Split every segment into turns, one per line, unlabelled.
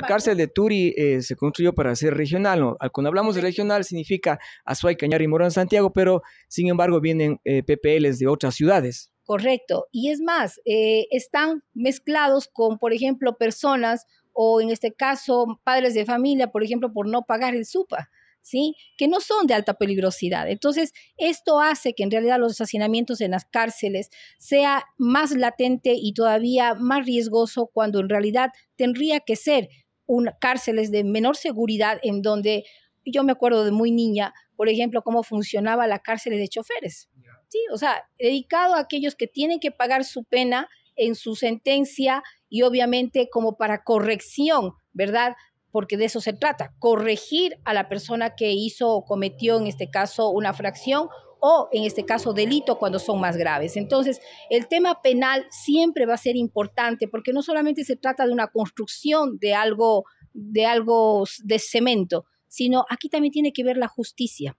la cárcel de Turi eh, se construyó para ser regional. ¿no? Cuando hablamos de regional significa Azuay, Cañar y Morón, Santiago, pero sin embargo vienen eh, PPLs de otras ciudades.
Correcto. Y es más, eh, están mezclados con, por ejemplo, personas o en este caso padres de familia, por ejemplo, por no pagar el SUPA. ¿Sí? que no son de alta peligrosidad. Entonces, esto hace que en realidad los hacinamientos en las cárceles sea más latente y todavía más riesgoso cuando en realidad tendría que ser cárceles de menor seguridad en donde yo me acuerdo de muy niña, por ejemplo, cómo funcionaba la cárcel de choferes. Sí, o sea, dedicado a aquellos que tienen que pagar su pena en su sentencia y obviamente como para corrección, ¿verdad? porque de eso se trata, corregir a la persona que hizo o cometió en este caso una fracción o en este caso delito cuando son más graves. Entonces, el tema penal siempre va a ser importante porque no solamente se trata de una construcción de algo de algo de cemento, sino aquí también tiene que ver la justicia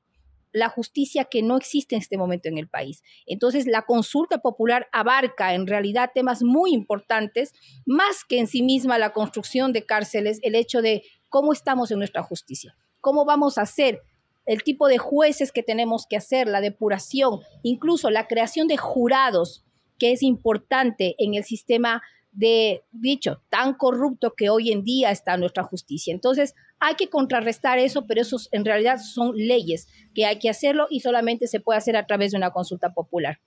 la justicia que no existe en este momento en el país. Entonces, la consulta popular abarca en realidad temas muy importantes, más que en sí misma la construcción de cárceles, el hecho de cómo estamos en nuestra justicia, cómo vamos a hacer el tipo de jueces que tenemos que hacer, la depuración, incluso la creación de jurados que es importante en el sistema de dicho tan corrupto que hoy en día está nuestra justicia. Entonces, hay que contrarrestar eso, pero eso en realidad son leyes que hay que hacerlo y solamente se puede hacer a través de una consulta popular.